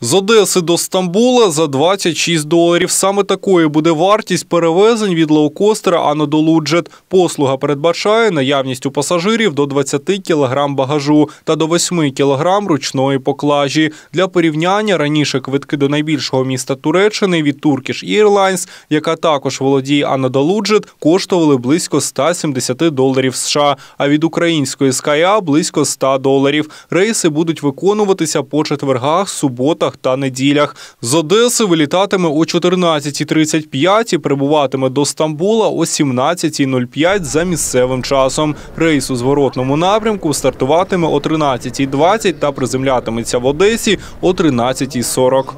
З Одеси до Стамбула за 26 доларів. Саме такою буде вартість перевезень від лоукостера Анодолуджет. Послуга передбачає наявність у пасажирів до 20 кілограм багажу та до 8 кілограм ручної поклажі. Для порівняння раніше квитки до найбільшого міста Туреччини від Turkish Airlines, яка також володіє Анодолуджет, коштували близько 170 доларів США. А від української Ская близько 100 доларів. Рейси будуть виконуватися по четвергах, субота суботах та неділях. З Одеси вилітатиме о 14.35 і прибуватиме до Стамбула о 17.05 за місцевим часом. Рейс у зворотному напрямку стартуватиме о 13.20 та приземлятиметься в Одесі о 13.40.